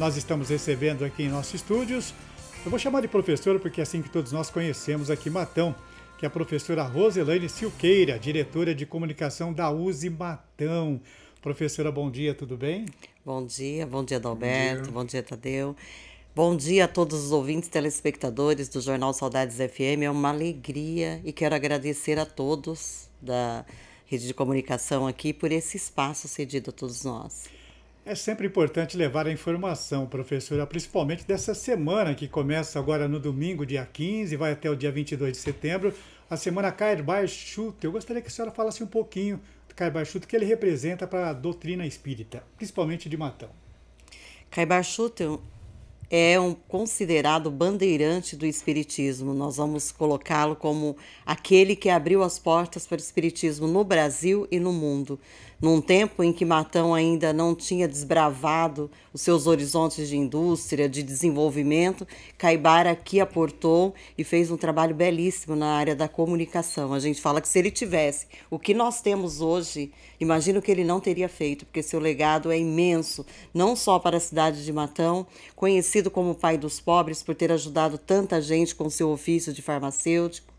nós estamos recebendo aqui em nossos estúdios. Eu vou chamar de professora porque é assim que todos nós conhecemos aqui Matão, que é a professora Roselaine Silqueira, diretora de comunicação da USE Matão. Professora, bom dia, tudo bem? Bom dia, bom dia, Adalberto, bom bom dia Tadeu. Bom dia a todos os ouvintes telespectadores do Jornal Saudades FM. É uma alegria e quero agradecer a todos da rede de comunicação aqui por esse espaço cedido a todos nós. É sempre importante levar a informação, professora, principalmente dessa semana que começa agora no domingo, dia 15, vai até o dia 22 de setembro, a semana Kairbaixuta. Eu gostaria que a senhora falasse um pouquinho do Kairbaixuta, que ele representa para a doutrina espírita, principalmente de Matão. Kairbaixuta é um considerado bandeirante do espiritismo. Nós vamos colocá-lo como aquele que abriu as portas para o espiritismo no Brasil e no mundo num tempo em que Matão ainda não tinha desbravado os seus horizontes de indústria, de desenvolvimento, Caibara aqui aportou e fez um trabalho belíssimo na área da comunicação. A gente fala que se ele tivesse o que nós temos hoje, imagino que ele não teria feito, porque seu legado é imenso, não só para a cidade de Matão, conhecido como pai dos pobres por ter ajudado tanta gente com seu ofício de farmacêutico,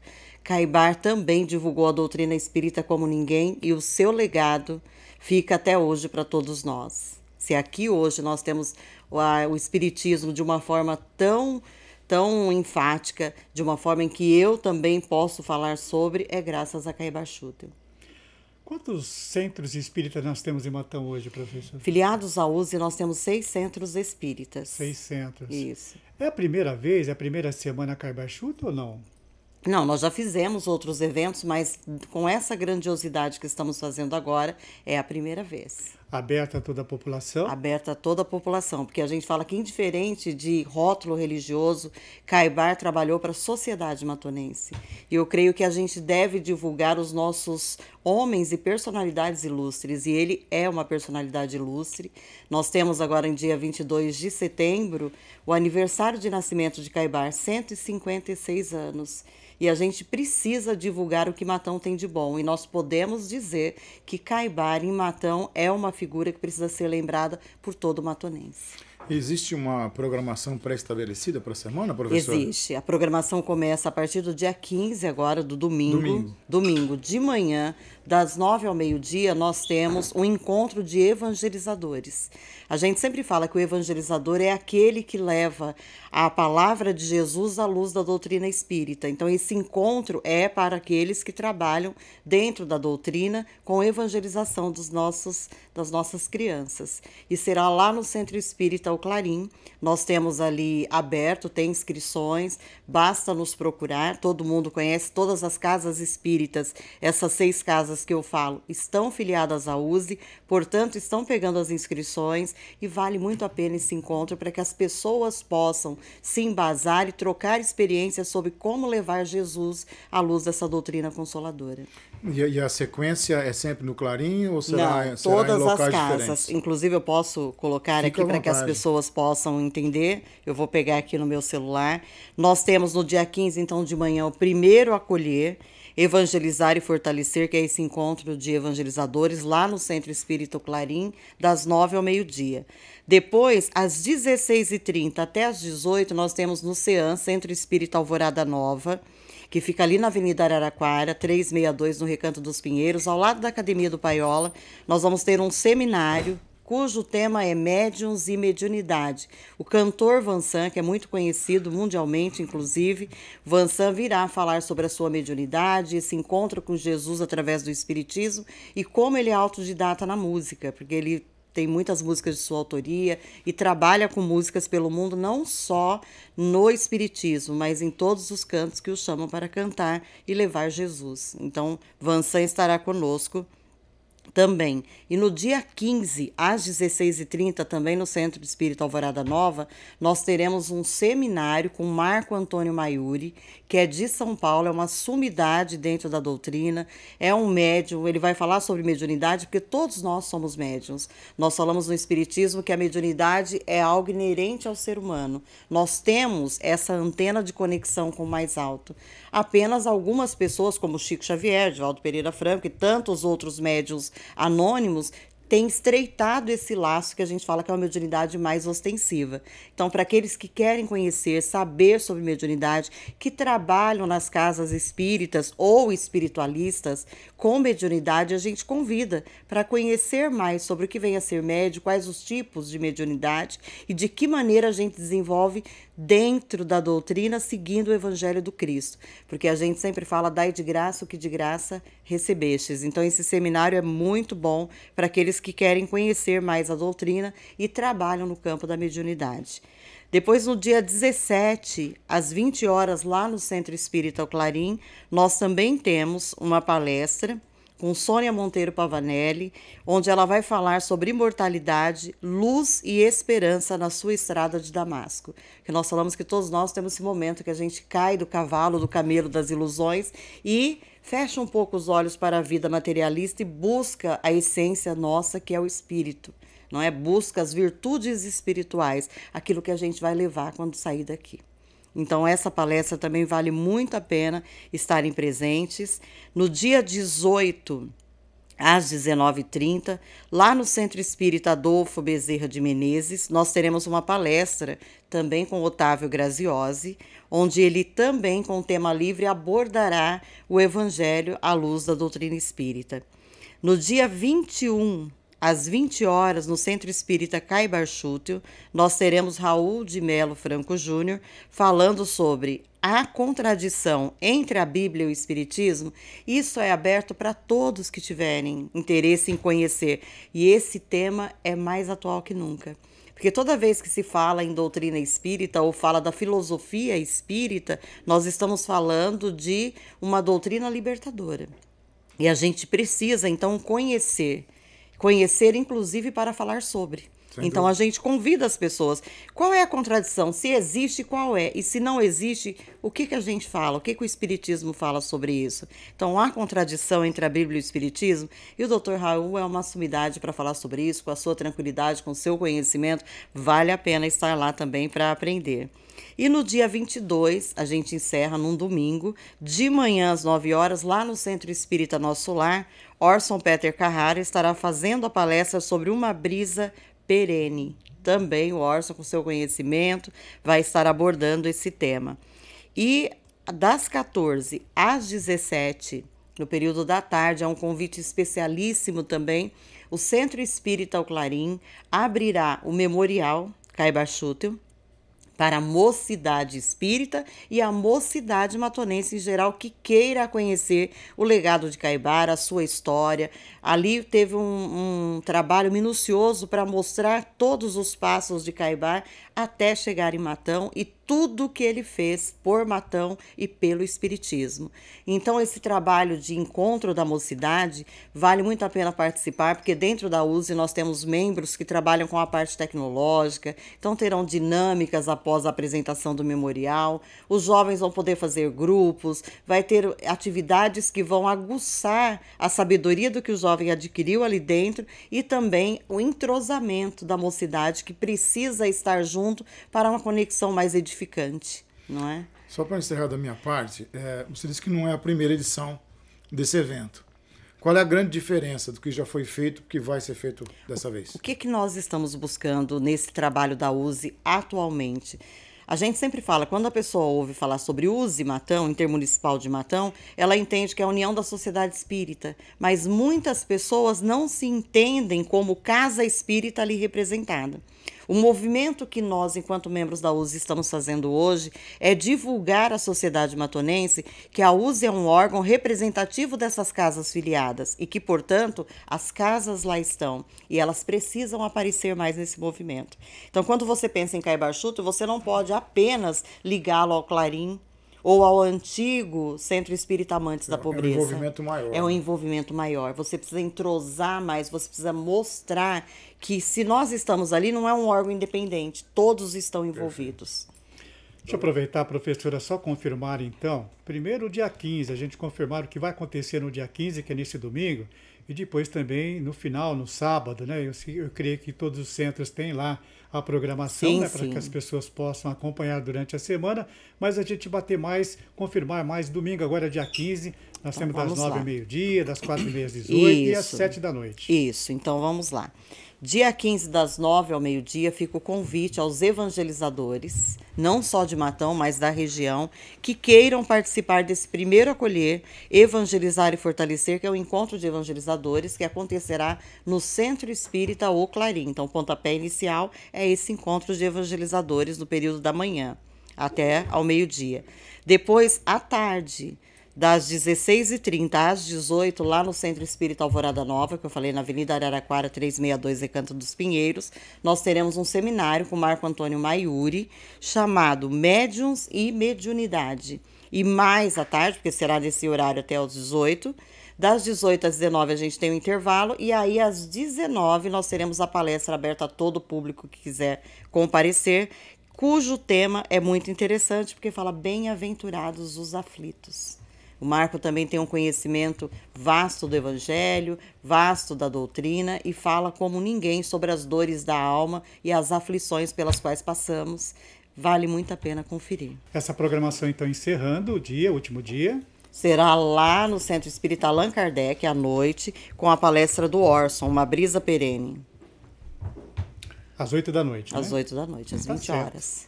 Caibar também divulgou a doutrina espírita como ninguém e o seu legado fica até hoje para todos nós. Se aqui hoje nós temos o espiritismo de uma forma tão tão enfática, de uma forma em que eu também posso falar sobre, é graças a Caibar Chute. Quantos centros espíritas nós temos em Matão hoje, professor? Filiados à USE, nós temos seis centros espíritas. Seis centros. Isso. É a primeira vez, é a primeira semana Caibar Chute ou não? Não, nós já fizemos outros eventos, mas com essa grandiosidade que estamos fazendo agora, é a primeira vez. Aberta a toda a população? Aberta a toda a população, porque a gente fala que, indiferente de rótulo religioso, Caibar trabalhou para a sociedade matonense. E eu creio que a gente deve divulgar os nossos homens e personalidades ilustres, e ele é uma personalidade ilustre. Nós temos agora, em dia 22 de setembro, o aniversário de nascimento de Caibar, 156 anos e a gente precisa divulgar o que Matão tem de bom. E nós podemos dizer que Caibar em Matão é uma figura que precisa ser lembrada por todo matonense. Existe uma programação pré-estabelecida para a semana, professora? Existe. A programação começa a partir do dia 15 agora, do domingo. Domingo. Domingo de manhã, das nove ao meio-dia, nós temos um encontro de evangelizadores. A gente sempre fala que o evangelizador é aquele que leva a palavra de Jesus à luz da doutrina espírita. Então, esse encontro é para aqueles que trabalham dentro da doutrina com evangelização dos nossos, das nossas crianças. E será lá no Centro Espírita O Clarim. Nós temos ali aberto, tem inscrições, basta nos procurar. Todo mundo conhece todas as casas espíritas, essas seis casas casas que eu falo estão filiadas à USE, portanto, estão pegando as inscrições e vale muito a pena esse encontro para que as pessoas possam se embasar e trocar experiências sobre como levar Jesus à luz dessa doutrina consoladora. E, e a sequência é sempre no Clarim ou será, Não, será todas as casas. Diferentes? Inclusive, eu posso colocar Fica aqui para que as pessoas possam entender. Eu vou pegar aqui no meu celular. Nós temos no dia 15, então, de manhã, o primeiro acolher evangelizar e fortalecer, que é esse encontro de evangelizadores lá no Centro Espírito Clarim, das nove ao meio-dia. Depois, às 16h30 até às 18 nós temos no CEAM, Centro Espírito Alvorada Nova, que fica ali na Avenida Araraquara, 362, no Recanto dos Pinheiros, ao lado da Academia do Paiola. Nós vamos ter um seminário cujo tema é Médiuns e Mediunidade. O cantor Vansan, que é muito conhecido mundialmente, inclusive, Vansan virá falar sobre a sua mediunidade, esse encontro com Jesus através do Espiritismo e como ele é autodidata na música, porque ele tem muitas músicas de sua autoria e trabalha com músicas pelo mundo, não só no Espiritismo, mas em todos os cantos que o chamam para cantar e levar Jesus. Então, Vansan estará conosco também. E no dia 15, às 16h30, também no Centro Espírita Alvorada Nova, nós teremos um seminário com Marco Antônio Maiuri, que é de São Paulo, é uma sumidade dentro da doutrina, é um médium, ele vai falar sobre mediunidade, porque todos nós somos médiums. Nós falamos no Espiritismo que a mediunidade é algo inerente ao ser humano. Nós temos essa antena de conexão com o mais alto. Apenas algumas pessoas, como Chico Xavier, Valdo Pereira Franco e tantos outros médiums anônimos tem estreitado esse laço que a gente fala que é uma mediunidade mais ostensiva. Então, para aqueles que querem conhecer, saber sobre mediunidade, que trabalham nas casas espíritas ou espiritualistas com mediunidade, a gente convida para conhecer mais sobre o que vem a ser médio, quais os tipos de mediunidade e de que maneira a gente desenvolve dentro da doutrina, seguindo o evangelho do Cristo. Porque a gente sempre fala, dai de graça o que de graça recebestes. Então, esse seminário é muito bom para aqueles que querem conhecer mais a doutrina e trabalham no campo da mediunidade. Depois, no dia 17, às 20 horas, lá no Centro Espírita Clarim, nós também temos uma palestra com Sônia Monteiro Pavanelli, onde ela vai falar sobre imortalidade, luz e esperança na sua estrada de Damasco. Que nós falamos que todos nós temos esse momento que a gente cai do cavalo, do camelo das ilusões e fecha um pouco os olhos para a vida materialista e busca a essência nossa, que é o espírito. Não é busca as virtudes espirituais, aquilo que a gente vai levar quando sair daqui. Então, essa palestra também vale muito a pena estarem presentes. No dia 18 às 19h30, lá no Centro Espírita Adolfo Bezerra de Menezes, nós teremos uma palestra também com Otávio Graziosi, onde ele também, com o tema livre, abordará o Evangelho à luz da doutrina espírita. No dia 21 às 20 horas, no Centro Espírita Caibarchútil, nós teremos Raul de Melo Franco Júnior falando sobre a contradição entre a Bíblia e o Espiritismo. Isso é aberto para todos que tiverem interesse em conhecer. E esse tema é mais atual que nunca. Porque toda vez que se fala em doutrina espírita ou fala da filosofia espírita, nós estamos falando de uma doutrina libertadora. E a gente precisa, então, conhecer conhecer inclusive para falar sobre então a gente convida as pessoas. Qual é a contradição? Se existe, qual é? E se não existe, o que, que a gente fala? O que, que o Espiritismo fala sobre isso? Então há contradição entre a Bíblia e o Espiritismo, e o Dr. Raul é uma sumidade para falar sobre isso, com a sua tranquilidade, com o seu conhecimento. Vale a pena estar lá também para aprender. E no dia 22, a gente encerra num domingo, de manhã às 9 horas, lá no Centro Espírita Nosso Lar, Orson Peter Carrara estará fazendo a palestra sobre uma brisa perene. Também o Orson, com seu conhecimento, vai estar abordando esse tema. E das 14 às 17, no período da tarde, há um convite especialíssimo também. O Centro Espírita Ao Clarim abrirá o memorial Caiba Schutel, para a mocidade espírita e a mocidade matonense em geral que queira conhecer o legado de Caibara, a sua história. Ali teve um, um trabalho minucioso para mostrar todos os passos de Caibar até chegar em Matão e tudo o que ele fez por Matão e pelo Espiritismo. Então, esse trabalho de encontro da mocidade vale muito a pena participar, porque dentro da USE nós temos membros que trabalham com a parte tecnológica, então terão dinâmicas após a apresentação do memorial, os jovens vão poder fazer grupos, vai ter atividades que vão aguçar a sabedoria do que o jovem adquiriu ali dentro e também o entrosamento da mocidade que precisa estar junto assunto para uma conexão mais edificante, não é? Só para encerrar da minha parte, é, você disse que não é a primeira edição desse evento. Qual é a grande diferença do que já foi feito, que vai ser feito dessa vez? O que, que nós estamos buscando nesse trabalho da USE atualmente? A gente sempre fala, quando a pessoa ouve falar sobre USE Matão, Intermunicipal de Matão, ela entende que é a união da sociedade espírita, mas muitas pessoas não se entendem como casa espírita ali representada. O movimento que nós, enquanto membros da USE, estamos fazendo hoje é divulgar à sociedade matonense que a USE é um órgão representativo dessas casas filiadas e que, portanto, as casas lá estão e elas precisam aparecer mais nesse movimento. Então, quando você pensa em Caibarchuto, você não pode apenas ligá-lo ao Clarim ou ao antigo Centro Espírita Amantes é, da Pobreza. É um envolvimento maior. É um né? envolvimento maior. Você precisa entrosar mais, você precisa mostrar que se nós estamos ali, não é um órgão independente, todos estão envolvidos. Deixa eu aproveitar, professora, só confirmar então. Primeiro, dia 15, a gente confirmar o que vai acontecer no dia 15, que é nesse domingo, e depois também no final, no sábado, né? Eu, eu creio que todos os centros têm lá a programação, né? Para que as pessoas possam acompanhar durante a semana, mas a gente bater mais, confirmar mais domingo, agora é dia 15. Nós então, temos das 9 lá. meio-dia, das 4 e meia às 18 e às 7 da noite. Isso, então vamos lá. Dia 15 das 9 ao meio-dia fica o convite aos evangelizadores, não só de Matão, mas da região, que queiram participar desse primeiro acolher, evangelizar e fortalecer, que é o encontro de evangelizadores que acontecerá no Centro Espírita ou Clarim. Então, o pontapé inicial é esse encontro de evangelizadores no período da manhã até ao meio-dia. Depois, à tarde, das 16h30 às 18 lá no Centro Espírita Alvorada Nova, que eu falei na Avenida Araraquara 362, Recanto dos Pinheiros, nós teremos um seminário com Marco Antônio Maiuri, chamado Médiuns e Mediunidade. E mais à tarde, porque será nesse horário até às 18 das 18 às 19 a gente tem um intervalo e aí às 19 nós teremos a palestra aberta a todo público que quiser comparecer, cujo tema é muito interessante porque fala bem-aventurados os aflitos. O Marco também tem um conhecimento vasto do Evangelho, vasto da doutrina e fala como ninguém sobre as dores da alma e as aflições pelas quais passamos. Vale muito a pena conferir. Essa programação, então, encerrando o dia, último dia. Será lá no Centro Espírita Allan Kardec, à noite, com a palestra do Orson, Uma Brisa Perene. Às oito da noite. Às né? oito né? da noite, às tá vinte horas.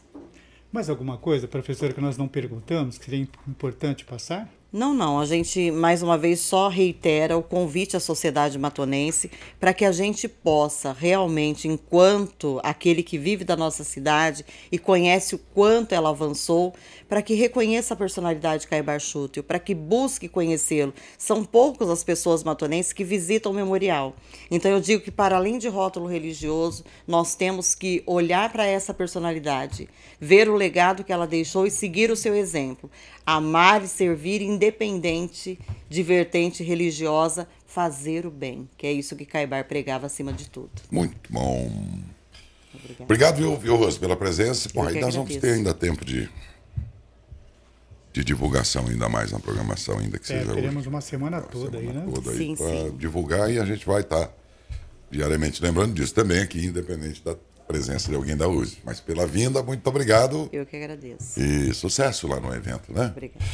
Mais alguma coisa, professora, que nós não perguntamos, que seria importante passar? Não, não. A gente, mais uma vez, só reitera o convite à sociedade matonense para que a gente possa realmente, enquanto aquele que vive da nossa cidade e conhece o quanto ela avançou, para que reconheça a personalidade de Caibar Schuttel, para que busque conhecê-lo. São poucas as pessoas matonenses que visitam o memorial. Então, eu digo que, para além de rótulo religioso, nós temos que olhar para essa personalidade, ver o legado que ela deixou e seguir o seu exemplo amar e servir independente de vertente religiosa, fazer o bem, que é isso que Caibar pregava acima de tudo. Muito bom. Obrigado, Obrigado viu, viu, pela presença. Bom, aí nós vamos ter ainda tempo de, de divulgação ainda mais na programação, ainda que é, seja teremos hoje. uma semana uma toda semana aí, né? Toda sim, aí sim. divulgar e a gente vai estar tá diariamente lembrando disso também aqui, independente da presença de alguém da USE. Mas pela vinda, muito obrigado. Eu que agradeço. E sucesso lá no evento, né? Obrigada.